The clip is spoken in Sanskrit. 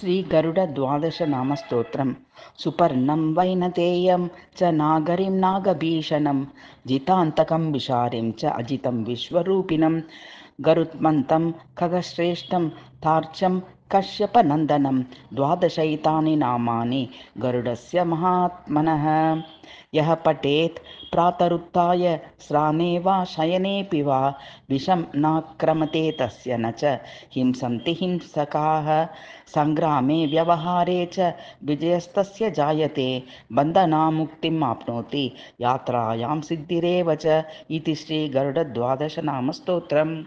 श्रीगरुडद्वादशनामस्तोत्रं सुपर्णं वैनतेयं च नागरिं नागभीषणं जितान्तकं विशारिं च अजितं विश्वरूपिणं गरुत्मन्तं खगश्रेष्ठं तार्चं कश्यपनन्दनं द्वादशैतानि नामानि गरुडस्य महात्मनः यः पठेत् प्रातरुत्थाय श्राने वा शयनेऽपि वा विषं नाक्रमते तस्य न च हिंसन्ति हिंसकाः सङ्ग्रामे व्यवहारे च विजयस्तस्य जायते बन्धनामुक्तिम् आप्नोति यात्रायां सिद्धिरेव च इति श्रीगरुडद्वादशनामस्तोत्रम्